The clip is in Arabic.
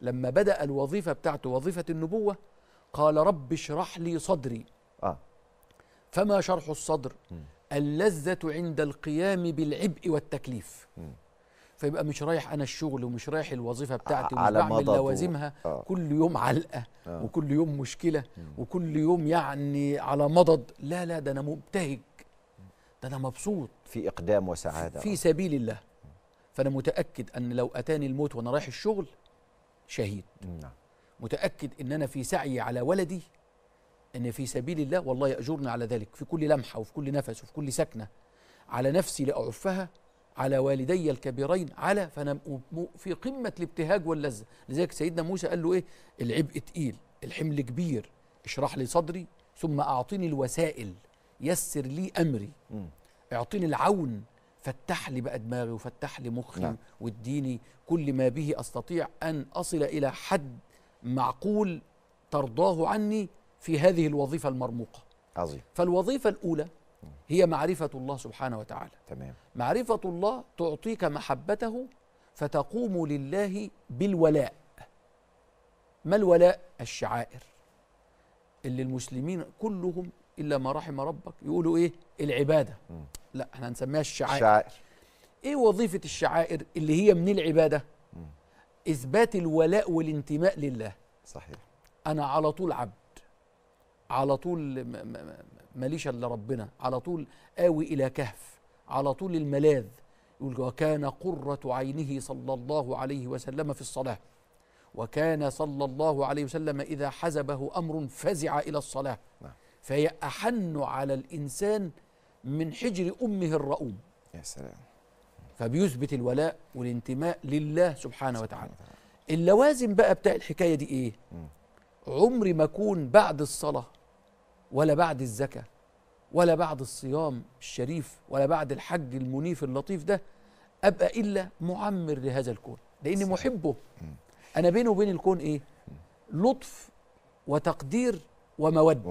لما بدأ الوظيفة بتاعته وظيفة النبوة قال رب اشرح لي صدري آه. فما شرح الصدر م. اللذة عند القيام بالعبء والتكليف م. فيبقى مش رايح انا الشغل ومش رايح الوظيفه بتاعتي ومش بعمل لوازمها آه. كل يوم علقه آه. وكل يوم مشكله م. وكل يوم يعني على مضض لا لا ده انا مبتهج ده انا مبسوط في اقدام وسعاده في سبيل الله فانا متاكد ان لو اتاني الموت وانا رايح الشغل شهيد نعم. متأكد إن أنا في سعي على ولدي أن في سبيل الله والله يأجرنا على ذلك في كل لمحة وفي كل نفس وفي كل سكنة على نفسي لأعفها على والدي الكبيرين على فأنا في قمة الابتهاج واللذة لذلك سيدنا موسى قال له إيه العبء تقيل الحمل كبير اشرح لي صدري ثم أعطيني الوسائل يسر لي أمري اعطيني العون فتح لي بقى دماغي وفتح لي مخي نعم. واديني كل ما به استطيع ان اصل الى حد معقول ترضاه عني في هذه الوظيفه المرموقه عظيم فالوظيفه الاولى هي معرفه الله سبحانه وتعالى تمام معرفه الله تعطيك محبته فتقوم لله بالولاء ما الولاء الشعائر اللي المسلمين كلهم إلا ما رحم ربك يقولوا إيه العبادة م. لا احنا هنسميها الشعائر الشعائر إيه وظيفة الشعائر اللي هي من العبادة م. إثبات الولاء والانتماء لله صحيح أنا على طول عبد على طول ماليش الا ربنا على طول آوي إلى كهف على طول الملاذ يقول وكان قرة عينه صلى الله عليه وسلم في الصلاة وكان صلى الله عليه وسلم إذا حزبه أمر فزع إلى الصلاة نعم. فهي أحن على الإنسان من حجر أمه الرؤوم يا سلام فبيثبت الولاء والانتماء لله سبحانه وتعالى اللوازم بقى بتاع الحكاية دي إيه عمري ما أكون بعد الصلاة ولا بعد الزكاة ولا بعد الصيام الشريف ولا بعد الحج المنيف اللطيف ده أبقى إلا معمر لهذا الكون لأني محبه أنا بيني وبين الكون إيه لطف وتقدير وموده